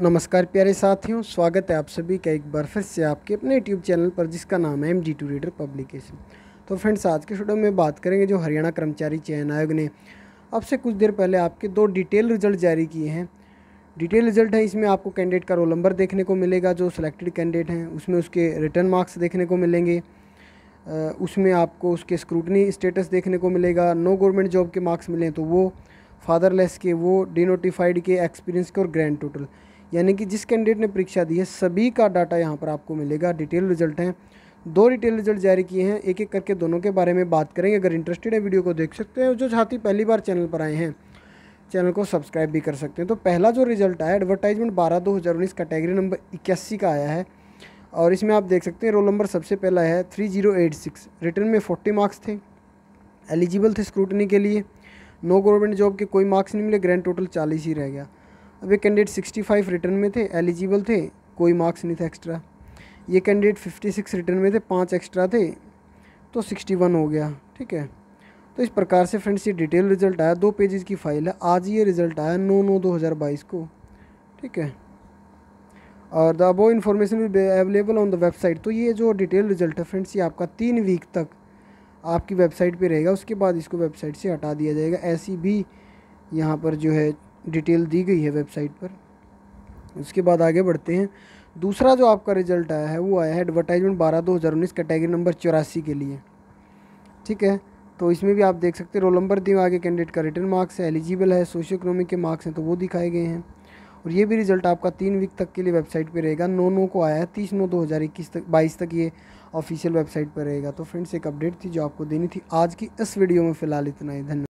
नमस्कार प्यारे साथियों स्वागत है आप सभी का एक बार फिर से आपके अपने यूट्यूब चैनल पर जिसका नाम है M G two reader publication तो फ्रेंड्स आज के शोडो में बात करेंगे जो हरियाणा कर्मचारी चयन आयोग ने अब से कुछ देर पहले आपके दो डिटेल रिजल्ट जारी किए हैं डिटेल रिजल्ट है इसमें आपको कैंडिडेट का रोल नंबर देखने को मिलेगा जो सिलेक्टेड कैंडिडेट हैं उसमें उसके रिटर्न मार्क्स देखने को मिलेंगे उसमें आपको उसके स्क्रूटनी स्टेटस देखने को मिलेगा नो गवर्नमेंट जॉब के मार्क्स मिले तो वो फादरलेस के वो डिनोटिफाइड के एक्सपीरियंस के और ग्रैंड टोटल यानी कि जिस कैंडिडेट ने परीक्षा दी है सभी का डाटा यहाँ पर आपको मिलेगा डिटेल रिजल्ट हैं दो डिटेल रिजल्ट जारी किए हैं एक एक करके दोनों के बारे में बात करेंगे अगर इंटरेस्टेड है वीडियो को देख सकते हैं जो छाती पहली बार चैनल पर आए हैं चैनल को सब्सक्राइब भी कर सकते हैं तो पहला जो रिजल्ट आया एडवर्टाइजमेंट बारह दो हज़ार उन्नीस कैटेगरी नंबर इक्यासी का आया है और इसमें आप देख सकते हैं रोल नंबर सबसे पहला है three zero eight six return में फोर्टी मार्क्स थे एलिजिबल थे स्क्रूटनी के लिए नो गवर्नमेंट जॉब के कोई मार्क्स नहीं मिले ग्रैंड टोटल चालीस ही रह गया अब ये कैंडिडेट 65 रिटर्न में थे एलिजिबल थे कोई मार्क्स नहीं था एक्स्ट्रा ये कैंडिडेट 56 रिटर्न में थे पाँच एक्स्ट्रा थे तो 61 हो गया ठीक है तो इस प्रकार से फ्रेंड्स ये डिटेल रिजल्ट आया दो पेजेस की फाइल है आज ये रिजल्ट आया नौ नौ दो हज़ार बाईस को ठीक है और the above information will available on the website तो ये जो डिटेल रिजल्ट है फ्रेंड्स ये आपका तीन वीक तक आपकी वेबसाइट पे रहेगा उसके बाद इसको वेबसाइट से हटा दिया जाएगा ऐसी भी यहाँ पर जो है डिटेल दी गई है वेबसाइट पर उसके बाद आगे बढ़ते हैं दूसरा जो आपका रिजल्ट आया है वो आया है एडवर्टाइजमेंट बारह दो हज़ार उन्नीस कैटेगरी नंबर चौरासी के लिए ठीक है तो इसमें भी आप देख सकते हैं रोल नंबर दिए आगे कैंडिडेट का रिटर्न मार्क्स है एलिजिबल है सोशियो इकोनॉमिक के मार्क्स हैं तो वो दिखाए गए हैं और ये भी रिजल्ट आपका तीन वीक तक के लिए वेबसाइट पर रहेगा नौ नौ को आया है तीस नौ दो हज़ार इक्कीस तक बाईस तक ये ऑफिशियल वेबसाइट पर रहेगा तो फ्रेंड्स एक अपडेट थी जो आपको देनी थी आज की इस वीडियो में फ़िलहाल इतना ही धन्यवाद